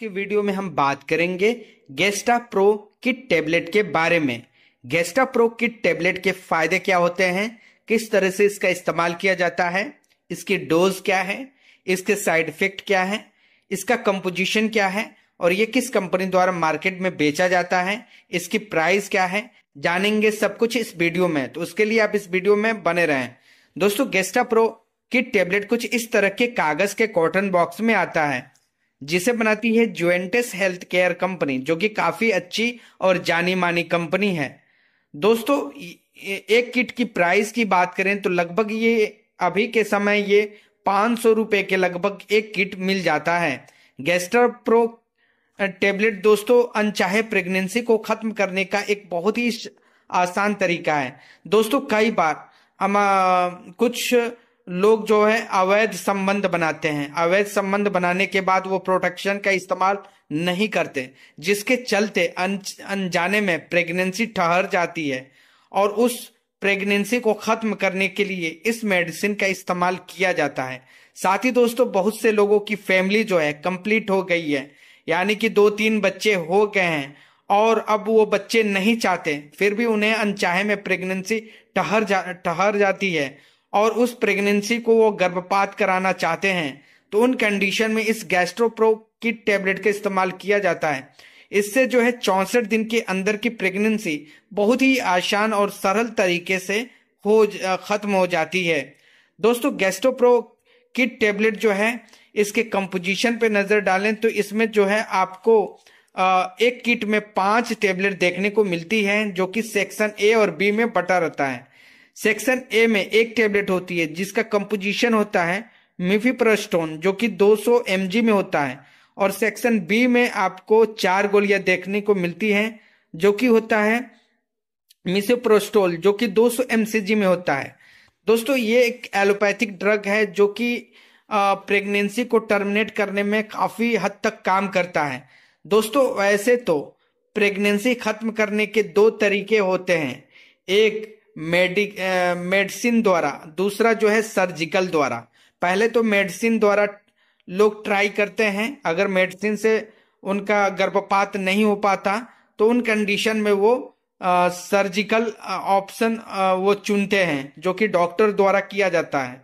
के वीडियो में हम बात करेंगे गेस्टा प्रो किट टेबलेट के बारे में गेस्टा प्रो किट टेबलेट के फायदे क्या होते हैं किस तरह से इसका इस्तेमाल किया जाता है इसकी डोज क्या है इसके साइड इफेक्ट क्या है इसका कंपोजिशन क्या है और ये किस कंपनी द्वारा मार्केट में बेचा जाता है इसकी प्राइस क्या है जानेंगे सब कुछ इस वीडियो में तो उसके लिए आप इस वीडियो में बने रहे दोस्तों गेस्टा प्रो किट टेबलेट कुछ इस तरह के कागज के कॉटन बॉक्स में आता है जिसे बनाती है जुएंटेस हेल्थ केयर कंपनी जो कि काफ़ी अच्छी और जानी मानी कंपनी है दोस्तों एक किट की प्राइस की बात करें तो लगभग ये अभी के समय ये पाँच सौ रुपये के लगभग एक किट मिल जाता है गैस्टर प्रो टेबलेट दोस्तों अनचाहे प्रेगनेंसी को ख़त्म करने का एक बहुत ही आसान तरीका है दोस्तों कई बार हम कुछ लोग जो है अवैध संबंध बनाते हैं अवैध संबंध बनाने के बाद वो प्रोटेक्शन का इस्तेमाल नहीं करते जिसके चलते अनजाने में प्रेगनेंसी ठहर जाती है और उस प्रेगनेंसी को खत्म करने के लिए इस मेडिसिन का इस्तेमाल किया जाता है साथ ही दोस्तों बहुत से लोगों की फैमिली जो है कंप्लीट हो गई है यानी कि दो तीन बच्चे हो गए हैं और अब वो बच्चे नहीं चाहते फिर भी उन्हें अनचाहे में प्रेगनेंसी ठहर जा ठहर जाती है और उस प्रेगनेंसी को वो गर्भपात कराना चाहते हैं तो उन कंडीशन में इस गैस्ट्रोप्रो की टेबलेट का इस्तेमाल किया जाता है इससे जो है चौसठ दिन के अंदर की प्रेगनेंसी बहुत ही आसान और सरल तरीके से हो ख़त्म हो जाती है दोस्तों गैस्ट्रोप्रो की टेबलेट जो है इसके कंपोजिशन पे नज़र डालें तो इसमें जो है आपको एक किट में पांच टेबलेट देखने को मिलती है जो कि सेक्शन ए और बी में बटा रहता है सेक्शन ए में एक टेबलेट होती है जिसका कंपोजिशन होता है मिफीप्रस्टोन जो कि 200 एमजी में होता है और सेक्शन बी में आपको चार गोलियां देखने को मिलती हैं जो कि होता है मिसोप्रोस्टोल जो कि 200 सौ में होता है दोस्तों ये एक एलोपैथिक ड्रग है जो कि प्रेगनेंसी को टर्मिनेट करने में काफ़ी हद तक काम करता है दोस्तों वैसे तो प्रेगनेंसी खत्म करने के दो तरीके होते हैं एक मेडिक मेडिसिन द्वारा दूसरा जो है सर्जिकल द्वारा पहले तो मेडिसिन द्वारा लोग ट्राई करते हैं अगर मेडिसिन से उनका गर्भपात नहीं हो पाता तो उन कंडीशन में वो आ, सर्जिकल ऑप्शन वो चुनते हैं जो कि डॉक्टर द्वारा किया जाता है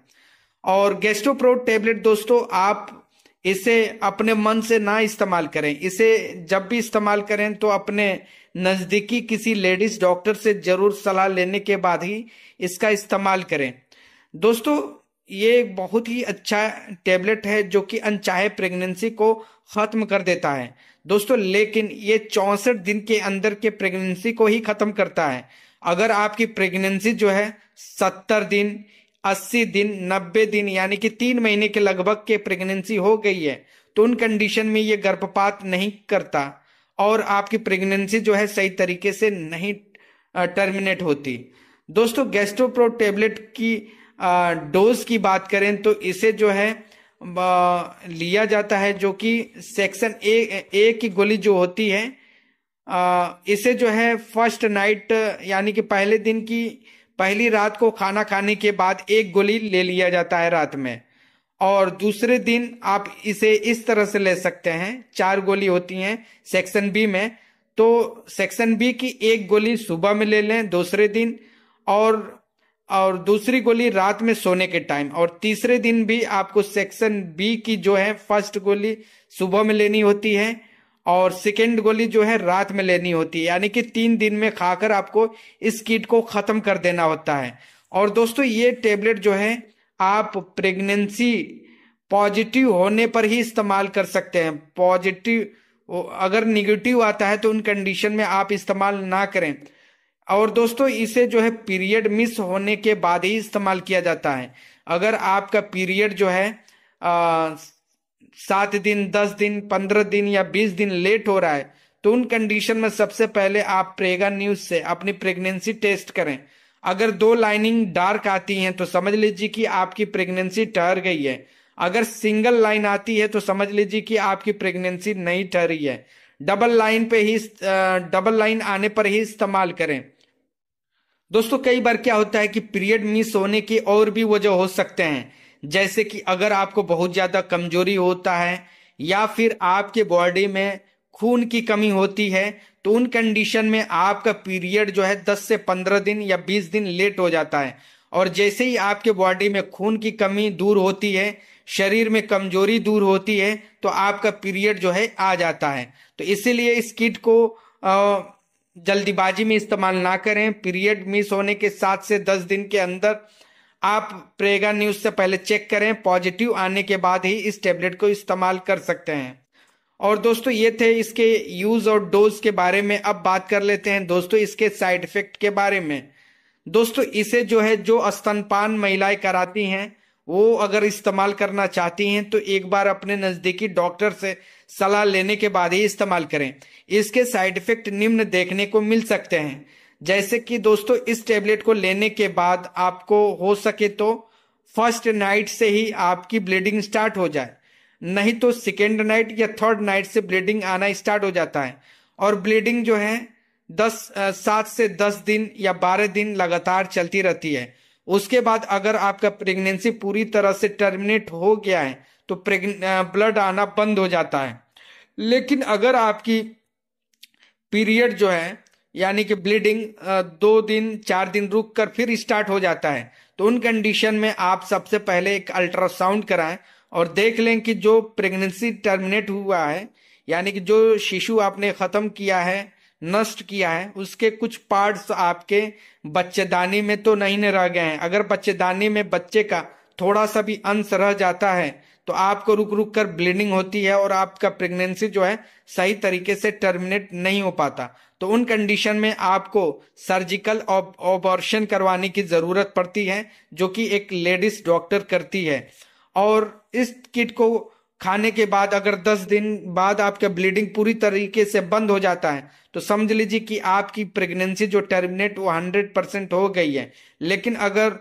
और गेस्टोप्रो टेबलेट दोस्तों आप इसे अपने मन से ना इस्तेमाल करें इसे जब भी इस्तेमाल करें तो अपने नज़दीकी किसी लेडीज डॉक्टर से ज़रूर सलाह लेने के बाद ही इसका इस्तेमाल करें दोस्तों ये बहुत ही अच्छा टेबलेट है जो कि अनचाहे प्रेगनेंसी को ख़त्म कर देता है दोस्तों लेकिन ये चौंसठ दिन के अंदर के प्रेगनेंसी को ही ख़त्म करता है अगर आपकी प्रेगनेंसी जो है सत्तर दिन अस्सी दिन नब्बे दिन यानी कि तीन महीने के लगभग के प्रेगनेंसी हो गई है तो उन कंडीशन में ये गर्भपात नहीं करता और आपकी प्रेगनेंसी जो है सही तरीके से नहीं टर्मिनेट होती दोस्तों गैस्ट्रोप्रो टेबलेट की डोज की बात करें तो इसे जो है लिया जाता है जो कि सेक्शन ए ए की गोली जो होती है इसे जो है फर्स्ट नाइट यानी कि पहले दिन की पहली रात को खाना खाने के बाद एक गोली ले लिया जाता है रात में और दूसरे दिन आप इसे इस तरह से ले सकते हैं चार गोली होती हैं सेक्शन बी में तो सेक्शन बी की एक गोली सुबह में ले लें दूसरे दिन और और दूसरी गोली रात में सोने के टाइम और तीसरे दिन भी आपको सेक्शन बी की जो है फर्स्ट गोली सुबह में लेनी होती है और सेकेंड गोली जो है रात में लेनी होती है यानी कि तीन दिन में खाकर आपको इस कीट को खत्म कर देना होता है और दोस्तों ये टेबलेट जो है आप प्रेगनेंसी पॉजिटिव होने पर ही इस्तेमाल कर सकते हैं पॉजिटिव अगर निगेटिव आता है तो उन कंडीशन में आप इस्तेमाल ना करें और दोस्तों इसे जो है पीरियड मिस होने के बाद ही इस्तेमाल किया जाता है अगर आपका पीरियड जो है सात दिन दस दिन पंद्रह दिन या बीस दिन लेट हो रहा है तो उन कंडीशन में सबसे पहले आप प्रेगा न्यूज से अपनी प्रेगनेंसी टेस्ट करें अगर दो लाइनिंग डार्क आती हैं तो समझ लीजिए कि आपकी प्रेगनेंसी ठहर गई है अगर सिंगल लाइन आती है तो समझ लीजिए कि आपकी प्रेगनेंसी नहीं ठहरी है डबल लाइन पे ही डबल लाइन आने पर ही इस्तेमाल करें दोस्तों कई बार क्या होता है कि पीरियड मिस होने की और भी वजह हो सकते हैं जैसे कि अगर आपको बहुत ज़्यादा कमजोरी होता है या फिर आपके बॉडी में खून की कमी होती है तो उन कंडीशन में आपका पीरियड जो है 10 से 15 दिन या 20 दिन लेट हो जाता है और जैसे ही आपके बॉडी में खून की कमी दूर होती है शरीर में कमजोरी दूर होती है तो आपका पीरियड जो है आ जाता है तो इसीलिए इस किट को जल्दीबाजी में इस्तेमाल ना करें पीरियड मिस होने के सात से दस दिन के अंदर आप प्रेगा न्यूज से पहले चेक करें पॉजिटिव आने के बाद ही इस टेबलेट को इस्तेमाल कर सकते हैं और दोस्तों ये थे इसके यूज और डोज के बारे में अब बात कर लेते हैं दोस्तों इसके साइड इफेक्ट के बारे में दोस्तों इसे जो है जो स्तनपान महिलाएं कराती हैं वो अगर इस्तेमाल करना चाहती हैं तो एक बार अपने नज़दीकी डॉक्टर से सलाह लेने के बाद ही इस्तेमाल करें इसके साइड इफेक्ट निम्न देखने को मिल सकते हैं जैसे कि दोस्तों इस टेबलेट को लेने के बाद आपको हो सके तो फर्स्ट नाइट से ही आपकी ब्लीडिंग स्टार्ट हो जाए नहीं तो सेकेंड नाइट या थर्ड नाइट से ब्लीडिंग आना स्टार्ट हो जाता है और ब्लीडिंग जो है दस सात से दस दिन या बारह दिन लगातार चलती रहती है उसके बाद अगर आपका प्रेगनेंसी पूरी तरह से टर्मिनेट हो गया है तो ब्लड आना बंद हो जाता है लेकिन अगर आपकी पीरियड जो है यानी कि ब्लीडिंग दो दिन चार दिन रुक कर फिर स्टार्ट हो जाता है तो उन कंडीशन में आप सबसे पहले एक अल्ट्रासाउंड कराएं और देख लें कि जो प्रेगनेंसी टर्मिनेट हुआ है यानी कि जो शिशु आपने ख़त्म किया है नष्ट किया है उसके कुछ पार्ट्स आपके बच्चेदानी में तो नहीं रह गए हैं अगर बच्चेदानी में बच्चे का थोड़ा सा भी अंश रह जाता है तो आपको रुक रुक कर ब्लीडिंग होती है और आपका प्रेगनेंसी जो है सही तरीके से टर्मिनेट नहीं हो पाता तो उन कंडीशन में आपको सर्जिकल ऑबॉर्शन करवाने की ज़रूरत पड़ती है जो कि एक लेडीज डॉक्टर करती है और इस किट को खाने के बाद अगर 10 दिन बाद आपका ब्लीडिंग पूरी तरीके से बंद हो जाता है तो समझ लीजिए कि आपकी प्रेगनेंसी जो टर्मिनेट वो 100 परसेंट हो गई है लेकिन अगर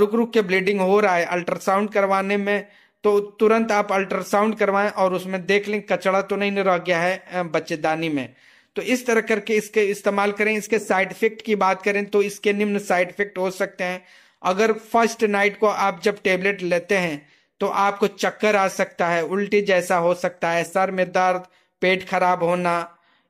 रुक रुक के ब्लीडिंग हो रहा है अल्ट्रासाउंड करवाने में तो तुरंत आप अल्ट्रासाउंड करवाएं और उसमें देख लें कचड़ा तो नहीं रह गया है बच्चेदानी में तो इस तरह करके इसके इस्तेमाल करें इसके साइड इफेक्ट की बात करें तो इसके निम्न साइड इफेक्ट हो सकते हैं अगर फर्स्ट नाइट को आप जब टेबलेट लेते हैं तो आपको चक्कर आ सकता है उल्टी जैसा हो सकता है सर में दर्द पेट खराब होना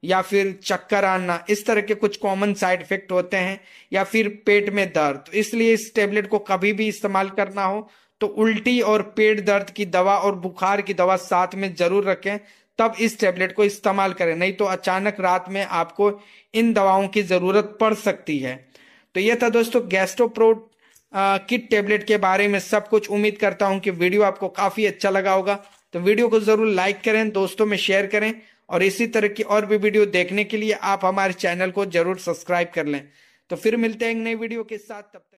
या फिर चक्कर आना इस तरह के कुछ कॉमन साइड इफेक्ट होते हैं या फिर पेट में दर्द तो इसलिए इस टेबलेट को कभी भी इस्तेमाल करना हो तो उल्टी और पेट दर्द की दवा और बुखार की दवा साथ में जरूर रखें तब इस टैबलेट को इस्तेमाल करें नहीं तो अचानक रात में आपको इन दवाओं की ज़रूरत पड़ सकती है तो यह था दोस्तों गैस्ट्रोप्रो किट टैबलेट के बारे में सब कुछ उम्मीद करता हूं कि वीडियो आपको काफ़ी अच्छा लगा होगा तो वीडियो को ज़रूर लाइक करें दोस्तों में शेयर करें और इसी तरह की और भी वीडियो देखने के लिए आप हमारे चैनल को जरूर सब्सक्राइब कर लें तो फिर मिलते हैं एक नई वीडियो के साथ तब